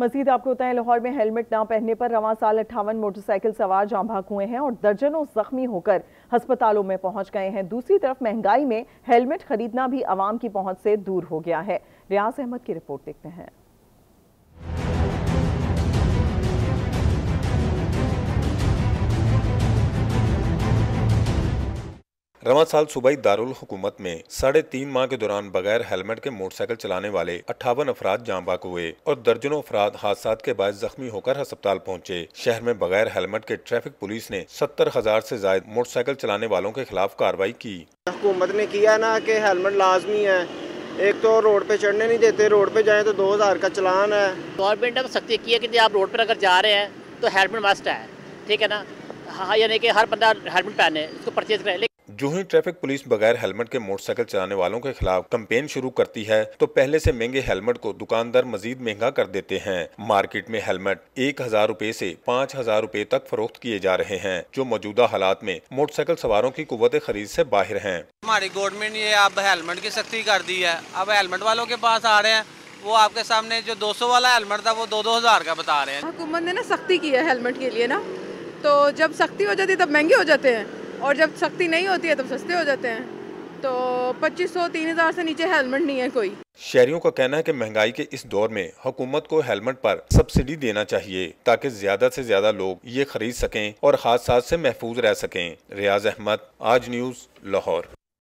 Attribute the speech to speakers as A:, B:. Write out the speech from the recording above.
A: मजीद आपको बताएं लाहौर में हेलमेट ना पहनने पर रवा साल अट्ठावन मोटरसाइकिल सवार जांबाक हुए हैं और दर्जनों जख्मी होकर हस्पतालों में पहुंच गए हैं दूसरी तरफ महंगाई में हेलमेट खरीदना भी आवाम की पहुंच से दूर हो गया है रियाज अहमद की रिपोर्ट देखते हैं
B: रवा साल सूबाई दारुल हुकूमत में साढ़े तीन माह के दौरान बगैर हेलमेट के मोटरसाइकिल चलाने वाले अट्ठावन अफराद जाँबाक हुए और दर्जनों अफराद हादसा के बाद जख्मी होकर अस्पताल पहुँचे शहर में बगैर हेलमेट के ट्रैफिक पुलिस ने सत्तर हजार ऐसी जायद मोटरसाइकिल चलाने वालों के खिलाफ कार्रवाई की
C: हुकूमत ने किया ना की हेलमेट लाजमी है एक तो रोड पे चढ़ने नहीं देते रोड पे जाए तो दो हज़ार का चलान है
D: गवर्नमेंट ने तो सख्ती की है की आप रोड पर अगर जा रहे हैं तो हेलमेट मस्ट है ठीक है ना हाँ यानी कि हर बंदा हेलमेट पहने इसको परचेज करें
B: जूही ट्रैफिक पुलिस बगैर हेलमेट के मोटरसाइकिल चलाने वालों के खिलाफ कंपेन शुरू करती है तो पहले से महंगे हेलमेट को दुकानदार मजीद महंगा कर देते हैं मार्केट में हेलमेट एक हजार रूपए ऐसी पाँच हजार रूपए तक फरोख्त किए जा रहे हैं जो मौजूदा हालात में मोटरसाइकिल सवारों की कुत खरीद ऐसी बाहर है
E: हमारी गवर्नमेंट ये अब हेलमेट की सख्ती कर दी है अब हेलमेट वालों के पास आ रहे हैं वो आपके सामने जो दो वाला हेलमेट था वो दो दो हजार का बता रहे हैं
F: हुकूमत ने ना सख्ती की है हेलमेट के लिए ना तो जब सख्ती हो जाती है तब महंगे हो जाते हैं और जब सख्ती नहीं होती है तब सस्ते हो जाते हैं तो 2500 3000 से नीचे हेलमेट नहीं है कोई
B: शहरियों का कहना है कि महंगाई के इस दौर में हुकूमत को हेलमेट पर सब्सिडी देना चाहिए ताकि ज्यादा से ज्यादा लोग ये खरीद सकें और हादसा से महफूज रह सकें रियाज अहमद आज न्यूज लाहौर